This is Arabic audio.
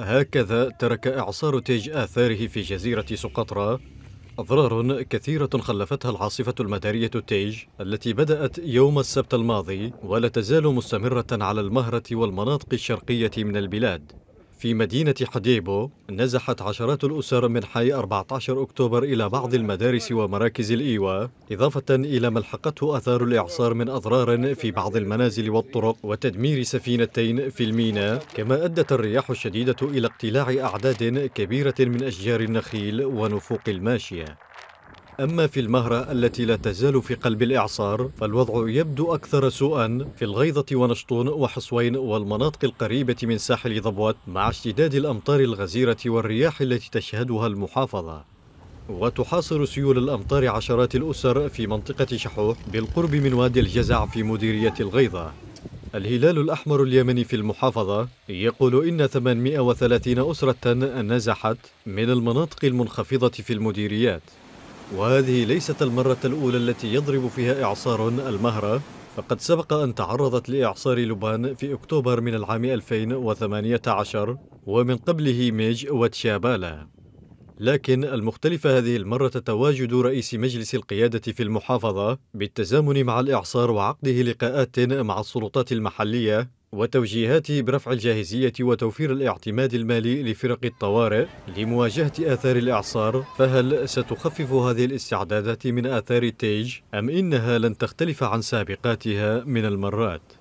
هكذا ترك إعصار تيج آثاره في جزيرة سقطرى أضرار كثيرة خلفتها العاصفة المدارية تيج التي بدأت يوم السبت الماضي ولا تزال مستمرة على المهرة والمناطق الشرقية من البلاد في مدينة حديبو نزحت عشرات الأسر من حي 14 أكتوبر إلى بعض المدارس ومراكز الإيواء إضافة إلى ما الحقته أثار الإعصار من أضرار في بعض المنازل والطرق وتدمير سفينتين في الميناء كما أدت الرياح الشديدة إلى اقتلاع أعداد كبيرة من أشجار النخيل ونفوق الماشية أما في المهرة التي لا تزال في قلب الإعصار فالوضع يبدو أكثر سوءا في الغيضة ونشطون وحصوين والمناطق القريبة من ساحل ضبوات مع اشتداد الأمطار الغزيرة والرياح التي تشهدها المحافظة وتحاصر سيول الأمطار عشرات الأسر في منطقة شحوح بالقرب من وادي الجزع في مديرية الغيضة الهلال الأحمر اليمني في المحافظة يقول إن 830 أسرة نزحت من المناطق المنخفضة في المديريات وهذه ليست المرة الأولى التي يضرب فيها إعصار المهرة فقد سبق أن تعرضت لإعصار لبان في أكتوبر من العام 2018 ومن قبله ميج وتشابالا لكن المختلف هذه المرة تواجد رئيس مجلس القيادة في المحافظة بالتزامن مع الإعصار وعقده لقاءات مع السلطات المحلية وتوجيهاته برفع الجاهزية وتوفير الاعتماد المالي لفرق الطوارئ لمواجهة آثار الإعصار فهل ستخفف هذه الاستعدادات من آثار التيج أم إنها لن تختلف عن سابقاتها من المرات؟